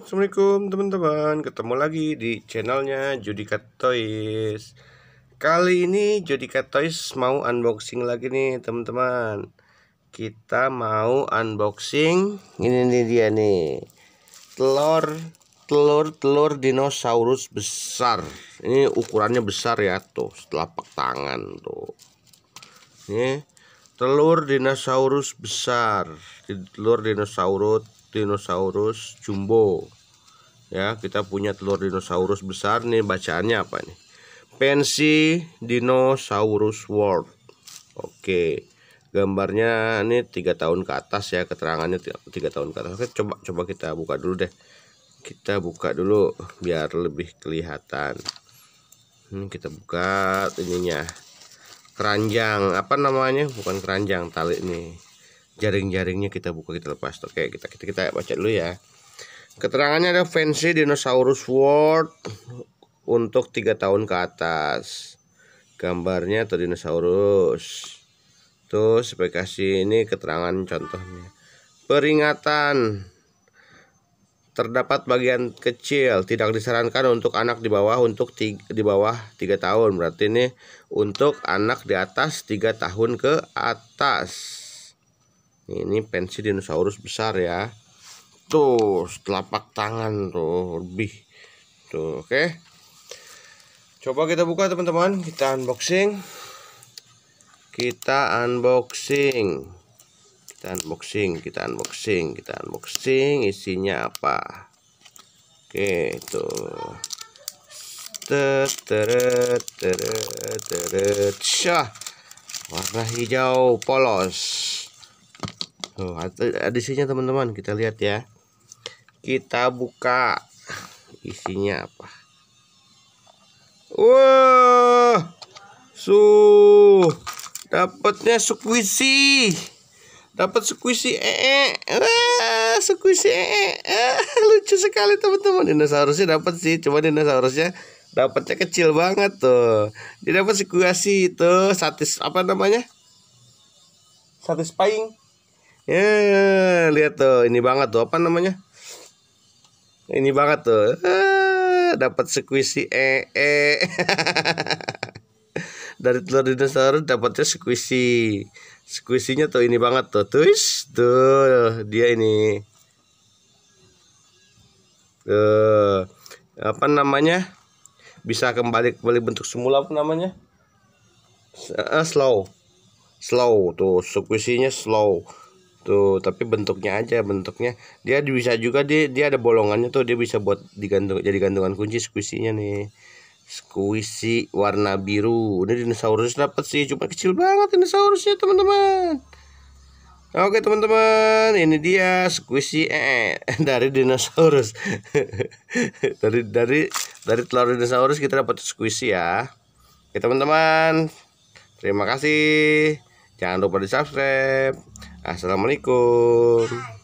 Assalamualaikum teman-teman Ketemu lagi di channelnya Judika Toys Kali ini Judika Toys mau unboxing lagi nih teman-teman Kita mau unboxing Ini nih dia nih Telur Telur-telur dinosaurus besar Ini ukurannya besar ya tuh setelah pek tangan tuh nih telur dinosaurus besar telur dinosaurus dinosaurus jumbo ya kita punya telur dinosaurus besar nih bacaannya apa nih pensi dinosaurus world oke gambarnya ini tiga tahun ke atas ya keterangannya tiga tahun ke atas oke coba coba kita buka dulu deh kita buka dulu biar lebih kelihatan ini hmm, kita buka ininya keranjang apa namanya bukan keranjang tali nih jaring-jaringnya kita buka kita lepas oke kita kita kita baca dulu ya keterangannya ada fancy dinosaurus world untuk tiga tahun ke atas gambarnya atau dinosaurus terus spesifikasi ini keterangan contohnya peringatan Terdapat bagian kecil tidak disarankan untuk anak di bawah untuk tiga, di bawah 3 tahun. Berarti ini untuk anak di atas 3 tahun ke atas. Ini pensi dinosaurus besar ya. Tuh, telapak tangan tuh lebih. Tuh, oke. Okay. Coba kita buka teman-teman, kita unboxing. Kita unboxing kita unboxing kita unboxing kita unboxing isinya apa oke itu teret teret teret syah warna hijau polos tuh oh, ada isinya teman-teman kita lihat ya kita buka isinya apa wah su dapatnya squishy dapat squishy eh eh ah, squishy ee eh, eh. ah, lucu sekali teman-teman dinosaurusnya dapat sih coba dinosaurusnya dapatnya kecil banget tuh dia dapat squishy itu satis apa namanya satisfying ya yeah, lihat tuh ini banget tuh apa namanya ini banget tuh ah, dapat squishy ee eh, Dari telur dinosaurus dapatnya squishy. Squishy-nya tuh ini banget tuh. tuh tuh dia ini. Tuh. Eh, apa namanya? Bisa kembali kembali bentuk semula apa namanya? Eh, slow. Slow tuh, squishy-nya slow tuh tapi bentuknya aja bentuknya dia bisa juga dia dia ada bolongannya tuh dia bisa buat digantung jadi gantungan kunci squishy-nya nih squishy warna biru ini dinosaurus dapat sih cuma kecil banget dinosaurusnya teman-teman oke teman-teman ini dia squishy eh, dari dinosaurus dari dari dari telur dinosaurus kita dapat squishy ya oke teman-teman terima kasih jangan lupa di subscribe assalamualaikum